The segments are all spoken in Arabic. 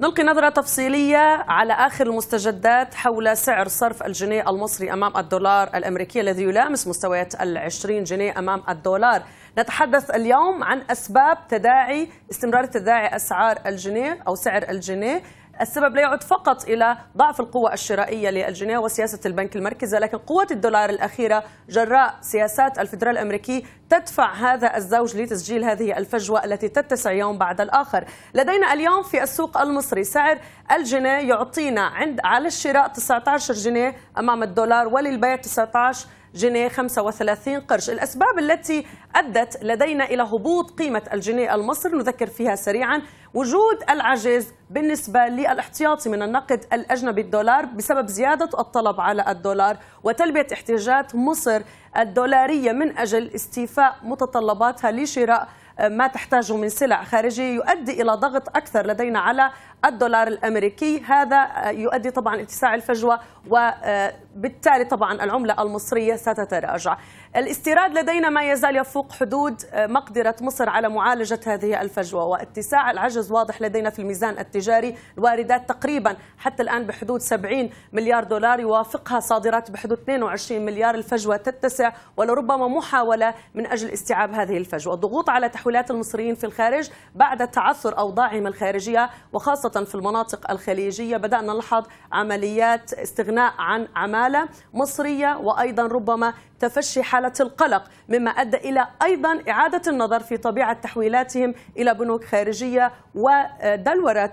نلقي نظرة تفصيلية على آخر المستجدات حول سعر صرف الجنيه المصري أمام الدولار الأمريكي الذي يلامس مستويات العشرين جنيه أمام الدولار نتحدث اليوم عن أسباب تداعي استمرار تداعي أسعار الجنيه أو سعر الجنيه السبب لا يعود فقط إلى ضعف القوة الشرائية للجنيه وسياسة البنك المركزي لكن قوة الدولار الأخيرة جراء سياسات الفدرال الأمريكي تدفع هذا الزوج لتسجيل هذه الفجوة التي تتسع يوم بعد الآخر لدينا اليوم في السوق المصري سعر الجنيه يعطينا عند على الشراء 19 جنيه أمام الدولار وللبيع 19 جنيه 35 قرش الأسباب التي أدت لدينا إلى هبوط قيمة الجنيه المصري نذكر فيها سريعا وجود العجز بالنسبة للاحتياطي من النقد الأجنبي الدولار بسبب زيادة الطلب على الدولار وتلبية احتياجات مصر الدولارية من أجل استيفاء متطلباتها لشراء ما تحتاجه من سلع خارجية يؤدي إلى ضغط أكثر لدينا على الدولار الأمريكي هذا يؤدي طبعا اتساع الفجوة و بالتالي طبعا العملة المصرية ستتراجع الاستيراد لدينا ما يزال يفوق حدود آه، مقدرة مصر على معالجة هذه الفجوة واتساع العجز واضح لدينا في الميزان التجاري الواردات تقريبا حتى الآن بحدود 70 مليار دولار يوافقها صادرات بحدود 22 مليار الفجوة تتسع ولربما محاولة من أجل استيعاب هذه الفجوة ضغوط على تحويلات المصريين في الخارج بعد تعثر أوضاعهم الخارجية وخاصة في المناطق الخليجية بدأنا نلاحظ عمليات استغناء عن عمال عمالة مصرية وأيضا ربما تفشي حالة القلق مما أدى إلى أيضا إعادة النظر في طبيعة تحويلاتهم إلى بنوك خارجية ودلورة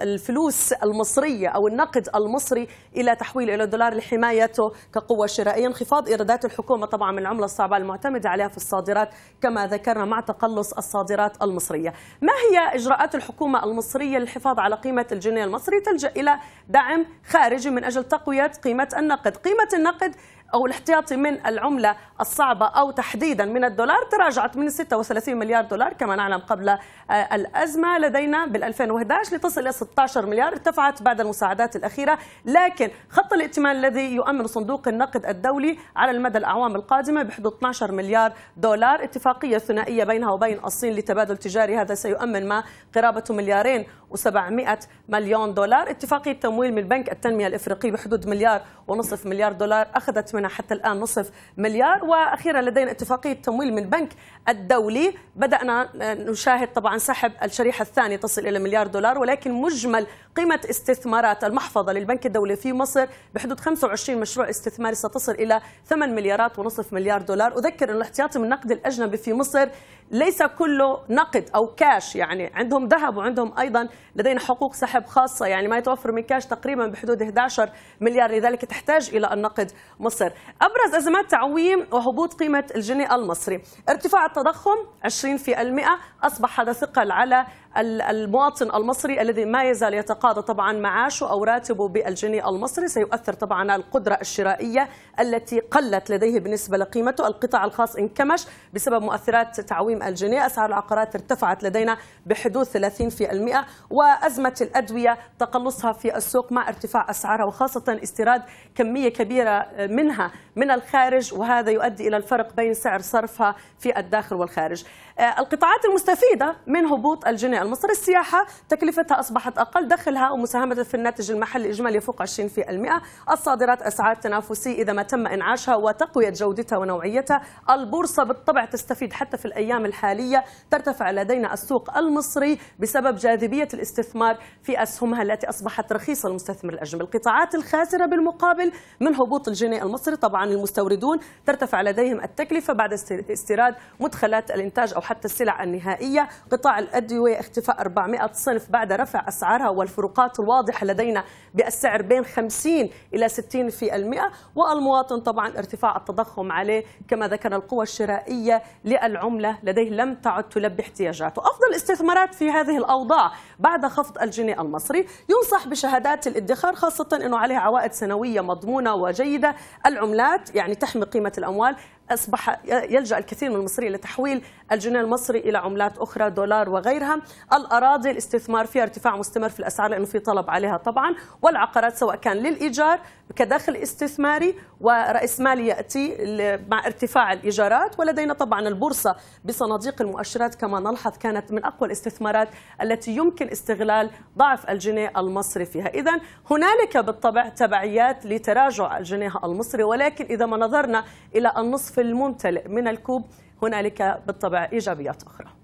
الفلوس المصرية أو النقد المصري إلى تحويل إلى الدولار لحمايته كقوة شرائية انخفاض إيرادات الحكومة طبعا من العملة الصعبة المعتمدة عليها في الصادرات كما ذكرنا مع تقلص الصادرات المصرية ما هي إجراءات الحكومة المصرية للحفاظ على قيمة الجنيه المصري تلجأ إلى دعم خارجي من أجل تقوية قيمة النقد قيمة النقد أو الاحتياطي من العملة الصعبة أو تحديدا من الدولار تراجعت من 36 مليار دولار كما نعلم قبل آه، الأزمة لدينا بال2011 لتصل إلى 16 مليار ارتفعت بعد المساعدات الأخيرة لكن خط الائتمان الذي يؤمن صندوق النقد الدولي على المدى الأعوام القادمة بحدود 12 مليار دولار اتفاقية ثنائية بينها وبين الصين لتبادل تجاري هذا سيؤمن ما قرابة مليارين و700 مليون دولار اتفاقية تمويل من بنك التنمية الإفريقي بحدود مليار ونصف مليار دولار أخذت من منها حتى الآن نصف مليار وأخيرا لدينا اتفاقية تمويل من البنك الدولي بدأنا آه، نشاهد طبعا سحب الشريحة الثانية تصل إلى مليار دولار ولكن مجمل قيمة استثمارات المحفظة للبنك الدولي في مصر بحدود 25 مشروع استثماري ستصل إلى 8 مليارات ونصف مليار دولار أذكر أن الاحتياطي من النقد الأجنبي في مصر ليس كله نقد أو كاش يعني عندهم ذهب وعندهم أيضا لدينا حقوق سحب خاصة يعني ما يتوفر من كاش تقريبا بحدود 11 مليار لذلك تحتاج إلى النقد مصر أبرز أزمات تعويم وهبوط قيمة الجنيه المصري ارتفاع التضخم 20% أصبح هذا ثقل على المواطن المصري الذي ما يزال يتقاضى طبعا معاشه أو راتبه بالجنيه المصري سيؤثر طبعا على القدرة الشرائية التي قلت لديه بالنسبة لقيمته القطاع الخاص انكمش بسبب مؤثرات تعويم الجنيه أسعار العقارات ارتفعت لدينا بحدود 30% وأزمة الأدوية تقلصها في السوق مع ارتفاع أسعارها وخاصة استيراد كمية كبيرة منها من الخارج وهذا يؤدي إلى الفرق بين سعر صرفها في الداخل والخارج آه، القطاعات المستفيدة من هبوط الجنيه عن مصر السياحة تكلفتها أصبحت أقل دخلها ومساهمة في الناتج المحلي الإجمالي فوق 20% الصادرات أسعار تنافسي إذا ما تم إنعاشها وتقوية جودتها ونوعيتها البورصة بالطبع تستفيد حتى في الأيام الحالية ترتفع لدينا السوق المصري بسبب جاذبية الاستثمار في أسهمها التي أصبحت رخيصة للمستثمر الأجنبي القطاعات الخاسرة بالمقابل من هبوط الجنيه المصري طبعا المستوردون ترتفع لديهم التكلفة بعد استيراد مدخلات الإنتاج أو حتى السلع النهائية قطاع الأدوية اختفاء 400 صنف بعد رفع أسعارها والفروقات الواضحة لدينا بالسعر بين 50 إلى 60 في المئة والمواطن طبعا ارتفاع التضخم عليه كما ذكر القوى الشرائية للعملة لديه لم تعد تلبي احتياجاته أفضل الاستثمارات في هذه الأوضاع بعد خفض الجنيه المصري ينصح بشهادات الادخار خاصة أنه عليها عوائد سنوية مضمونة وجيدة العملات يعني تحمي قيمة الأموال أصبح يلجأ الكثير من المصريين لتحويل الجنيه المصري إلى عملات أخرى دولار وغيرها الأراضي الاستثمار فيها ارتفاع مستمر في الأسعار لأنه في طلب عليها طبعا والعقارات سواء كان للإيجار كدخل استثماري ورأس مال يأتي مع ارتفاع الإيجارات ولدينا طبعا البورصة بصناديق المؤشرات كما نلحظ كانت من أقوى الاستثمارات التي يمكن استغلال ضعف الجنيه المصري فيها إذا هنالك بالطبع تبعيات لتراجع الجنيه المصري ولكن إذا ما نظرنا إلى النصف الممتلئ من الكوب هنالك بالطبع إيجابيات أخرى